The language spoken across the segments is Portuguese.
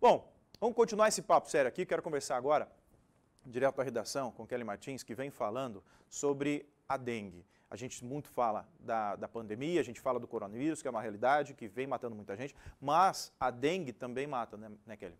Bom, vamos continuar esse papo sério aqui. Quero conversar agora, direto à redação, com Kelly Martins, que vem falando sobre a dengue. A gente muito fala da, da pandemia, a gente fala do coronavírus, que é uma realidade, que vem matando muita gente, mas a dengue também mata, né, né Kelly?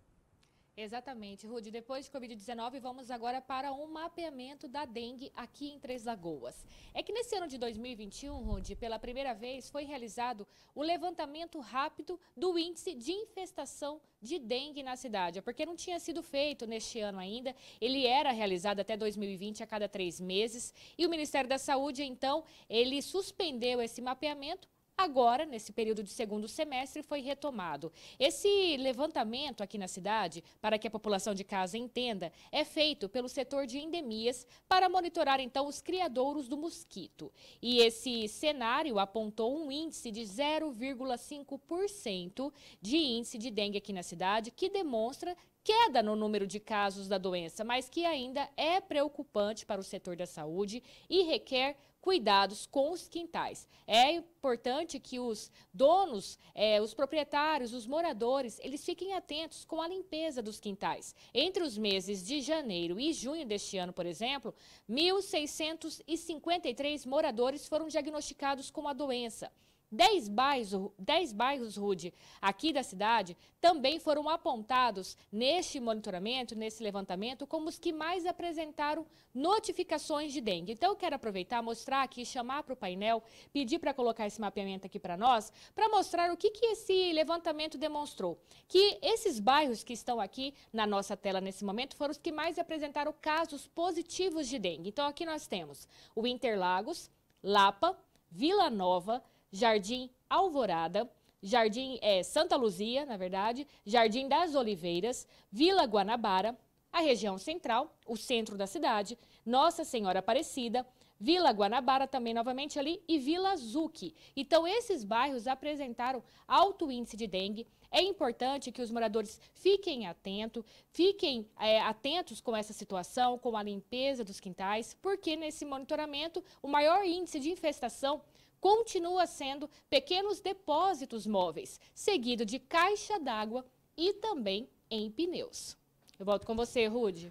Exatamente, Rudi. Depois de Covid-19, vamos agora para um mapeamento da dengue aqui em Três Lagoas. É que nesse ano de 2021, Rudi, pela primeira vez foi realizado o levantamento rápido do índice de infestação de dengue na cidade, porque não tinha sido feito neste ano ainda. Ele era realizado até 2020 a cada três meses e o Ministério da Saúde, então, ele suspendeu esse mapeamento agora, nesse período de segundo semestre, foi retomado. Esse levantamento aqui na cidade, para que a população de casa entenda, é feito pelo setor de endemias para monitorar então os criadouros do mosquito. E esse cenário apontou um índice de 0,5% de índice de dengue aqui na cidade, que demonstra queda no número de casos da doença, mas que ainda é preocupante para o setor da saúde e requer cuidados com os quintais. É importante que os donos, é, os proprietários, os moradores, eles fiquem atentos com a limpeza dos quintais. Entre os meses de janeiro e junho deste ano, por exemplo, 1.653 moradores foram diagnosticados com a doença. Dez bairros, dez bairros Rude, aqui da cidade também foram apontados neste monitoramento, nesse levantamento, como os que mais apresentaram notificações de dengue. Então, eu quero aproveitar, mostrar aqui, chamar para o painel, pedir para colocar esse mapeamento aqui para nós, para mostrar o que, que esse levantamento demonstrou. Que esses bairros que estão aqui na nossa tela nesse momento foram os que mais apresentaram casos positivos de dengue. Então, aqui nós temos o Interlagos, Lapa, Vila Nova, Jardim Alvorada, Jardim é, Santa Luzia, na verdade, Jardim das Oliveiras, Vila Guanabara, a região central, o centro da cidade, Nossa Senhora Aparecida, Vila Guanabara também novamente ali e Vila Zucchi. Então esses bairros apresentaram alto índice de dengue. É importante que os moradores fiquem atentos, fiquem é, atentos com essa situação, com a limpeza dos quintais, porque nesse monitoramento o maior índice de infestação continua sendo pequenos depósitos móveis, seguido de caixa d'água e também em pneus. Eu volto com você, Rude.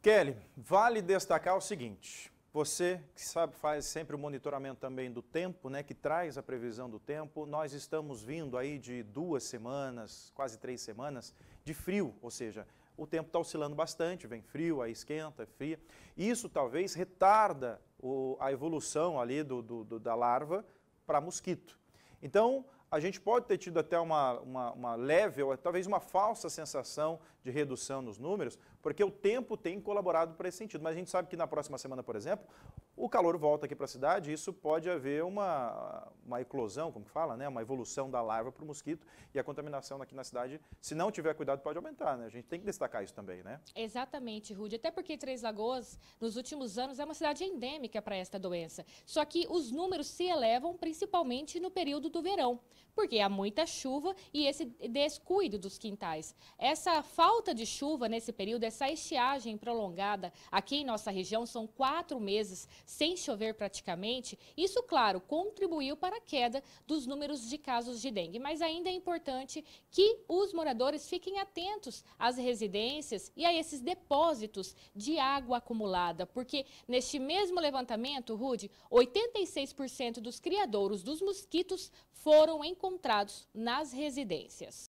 Kelly, vale destacar o seguinte: você que sabe faz sempre o monitoramento também do tempo, né, que traz a previsão do tempo. Nós estamos vindo aí de duas semanas, quase três semanas de frio, ou seja, o tempo está oscilando bastante, vem frio, aí esquenta, é fria. Isso talvez retarda o, a evolução ali do, do, do da larva para mosquito. Então, a gente pode ter tido até uma, uma, uma, leve ou talvez uma falsa sensação de redução nos números, porque o tempo tem colaborado para esse sentido. Mas a gente sabe que na próxima semana, por exemplo, o calor volta aqui para a cidade, isso pode haver uma, uma eclosão, como que fala, né? uma evolução da larva para o mosquito e a contaminação aqui na cidade, se não tiver cuidado, pode aumentar. Né? A gente tem que destacar isso também, né? Exatamente, Rude. Até porque Três Lagoas, nos últimos anos, é uma cidade endêmica para esta doença. Só que os números se elevam principalmente no período do verão, porque há muita chuva e esse descuido dos quintais. Essa falta de chuva nesse período, essa estiagem prolongada aqui em nossa região, são quatro meses sem chover praticamente, isso, claro, contribuiu para a queda dos números de casos de dengue. Mas ainda é importante que os moradores fiquem atentos às residências e a esses depósitos de água acumulada, porque neste mesmo levantamento, Rude, 86% dos criadouros dos mosquitos foram encontrados nas residências.